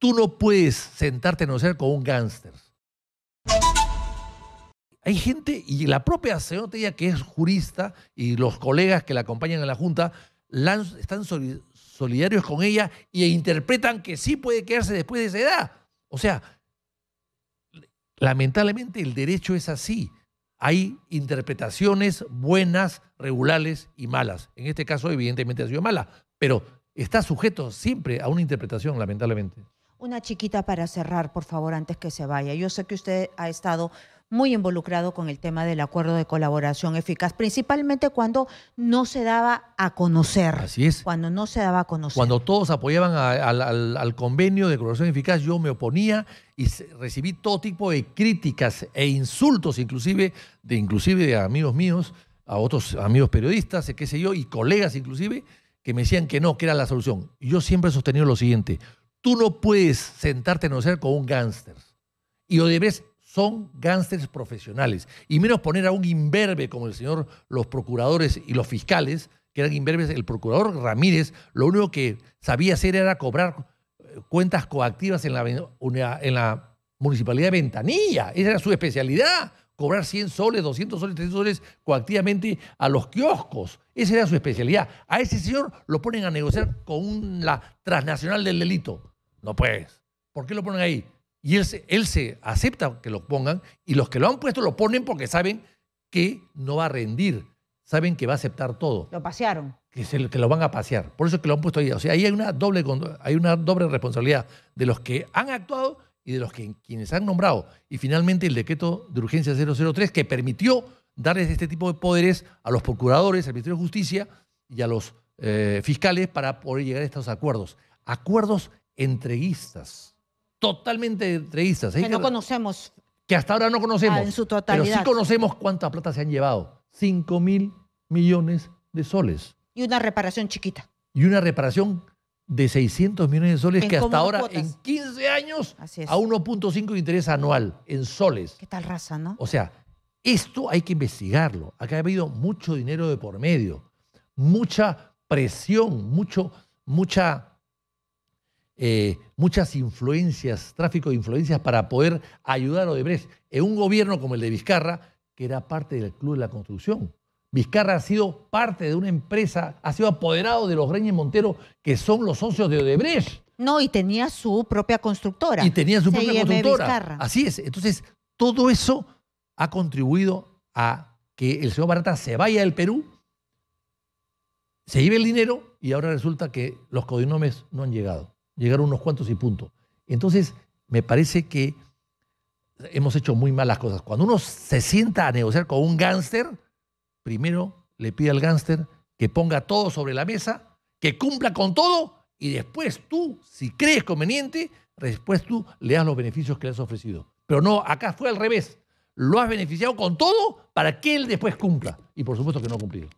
Tú no puedes sentarte a negociar con un gángster. Hay gente, y la propia señora que es jurista, y los colegas que la acompañan en la Junta, están solidarios con ella e interpretan que sí puede quedarse después de esa edad. O sea, lamentablemente el derecho es así. Hay interpretaciones buenas, regulares y malas. En este caso, evidentemente, ha sido mala, pero está sujeto siempre a una interpretación, lamentablemente. Una chiquita para cerrar, por favor, antes que se vaya. Yo sé que usted ha estado muy involucrado con el tema del acuerdo de colaboración eficaz, principalmente cuando no se daba a conocer. Así es. Cuando no se daba a conocer. Cuando todos apoyaban al, convenio de colaboración eficaz, yo me oponía y recibí todo tipo de críticas e insultos, inclusive de, inclusive de amigos míos, a otros amigos periodistas, qué sé yo, y colegas inclusive, que me decían que no, que era la solución. yo siempre he sostenido lo siguiente. Tú no puedes sentarte a negociar con un gángster. Y Odebrecht son gángsters profesionales. Y menos poner a un imberbe como el señor, los procuradores y los fiscales, que eran imberbes. El procurador Ramírez lo único que sabía hacer era cobrar eh, cuentas coactivas en la, en la municipalidad de Ventanilla. Esa era su especialidad, cobrar 100 soles, 200 soles, 300 soles coactivamente a los kioscos. Esa era su especialidad. A ese señor lo ponen a negociar con la transnacional del delito. No puedes. ¿Por qué lo ponen ahí? Y él se, él se acepta que lo pongan y los que lo han puesto lo ponen porque saben que no va a rendir, saben que va a aceptar todo. Lo pasearon. Que, que lo van a pasear. Por eso es que lo han puesto ahí. O sea, ahí hay una doble, hay una doble responsabilidad de los que han actuado y de los que quienes han nombrado. Y finalmente el decreto de urgencia 003 que permitió darles este tipo de poderes a los procuradores, al Ministerio de Justicia y a los eh, fiscales para poder llegar a estos acuerdos. Acuerdos entreguistas, totalmente entreguistas. Que no conocemos. Que hasta ahora no conocemos. en su totalidad. Pero sí conocemos cuánta plata se han llevado. 5 mil millones de soles. Y una reparación chiquita. Y una reparación de 600 millones de soles que hasta ahora en 15 años a 1.5 de interés anual en soles. ¿Qué tal raza, no? O sea, esto hay que investigarlo. Acá ha habido mucho dinero de por medio, mucha presión, mucho, mucha eh, muchas influencias, tráfico de influencias para poder ayudar a Odebrecht en un gobierno como el de Vizcarra, que era parte del Club de la Construcción. Vizcarra ha sido parte de una empresa, ha sido apoderado de los Reyes Montero, que son los socios de Odebrecht. No, y tenía su propia constructora. Y tenía su propia constructora. Así es. Entonces, todo eso ha contribuido a que el señor Barata se vaya del Perú, se lleve el dinero y ahora resulta que los codinomes no han llegado llegaron unos cuantos y punto. Entonces, me parece que hemos hecho muy malas cosas. Cuando uno se sienta a negociar con un gángster, primero le pide al gángster que ponga todo sobre la mesa, que cumpla con todo y después tú, si crees conveniente, después tú le das los beneficios que le has ofrecido. Pero no, acá fue al revés. Lo has beneficiado con todo para que él después cumpla. Y por supuesto que no ha cumplido.